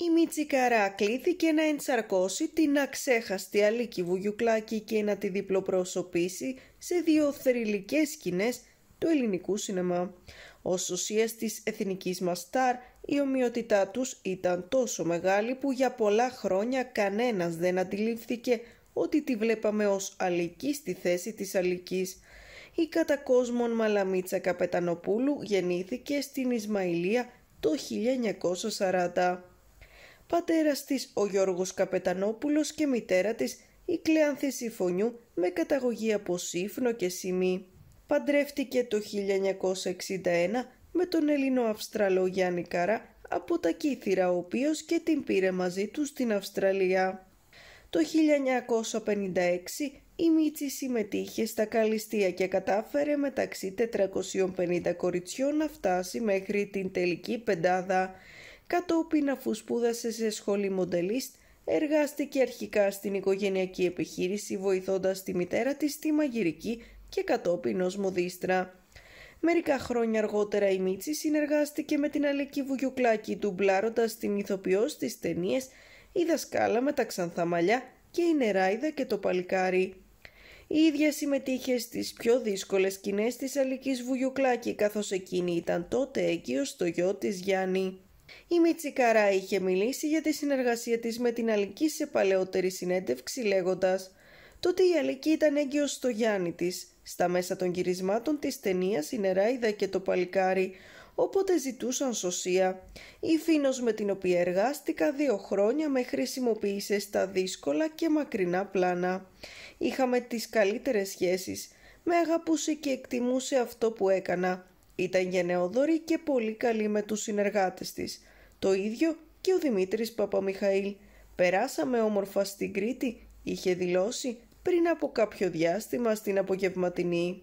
Η Μιτσικαρά κλήθηκε να ενσαρκώσει την αξέχαστη Αλίκη Βουγιουκλάκη και να τη διπλοπροσωπήσει σε δύο θρηλυκές σκηνές του ελληνικού σινεμά. Ως ουσίας της εθνικής μας στάρ, η ομοιότητά τους ήταν τόσο μεγάλη που για πολλά χρόνια κανένας δεν αντιλήφθηκε ότι τη βλέπαμε ως αλική στη θέση της αλικής. Η κατακόσμων Μαλαμίτσα Καπετανοπούλου γεννήθηκε στην Ισμαηλία το 1940 πατέρας της ο Γιώργος Καπετανόπουλος και μητέρα της η Κλεάνθη φωνιού με καταγωγή από Σύφνο και σιμή. Παντρεύτηκε το 1961 με τον Αυστραλό Γιάννη Καρά από τα Κύθυρα, ο οποίος και την πήρε μαζί του στην Αυστραλία. Το 1956 η Μίτση συμμετείχε στα Καλυστία και κατάφερε μεταξύ 450 κοριτσιών να φτάσει μέχρι την τελική πεντάδα. Κατόπιν αφού σπούδασε σε σχολή μοντελίστ, εργάστηκε αρχικά στην οικογενειακή επιχείρηση βοηθώντας τη μητέρα της στη μαγειρική και κατόπιν ως μοδίστρα. Μερικά χρόνια αργότερα η Μίτση συνεργάστηκε με την Αλεκή Βουγιουκλάκη ντουμπλάροντας την ηθοποιός στις ταινίες «Η δασκάλα με τα ξανθά μαλλιά» και «Η νεράιδα και το παλικάρι». Η ίδια συμμετείχε στις πιο δύσκολες σκηνές της Αλικής Βουγιουκλάκη καθώς εκείνη ήταν τότε έγκυος στο γιο της Γιάννη. Η Μιτσικαρά είχε μιλήσει για τη συνεργασία της με την Αλική σε παλαιότερη συνέντευξη λέγοντας «Τότε η Αλική ήταν έγκυος στο Γιάννη της. Στα μέσα των γυρισμάτων της ταινίας η Νεράιδα και το Παλικάρι όποτε ζητούσαν σωσία. Η Φίνος με την οποία εργάστηκα δύο χρόνια με χρησιμοποίησε στα δύσκολα και μακρινά πλάνα. Είχαμε τις καλύτερες σχέσεις. Με αγαπούσε και εκτιμούσε αυτό που έκανα. Ήταν γενναιοδόρη και πολύ καλή με τους συνεργάτες της. Το ίδιο και ο Δημήτρης Παπαμιχαήλ. Περάσαμε όμορφα στην Κρήτη, είχε δηλώσει πριν από κάποιο διάστημα στην απογευματινή.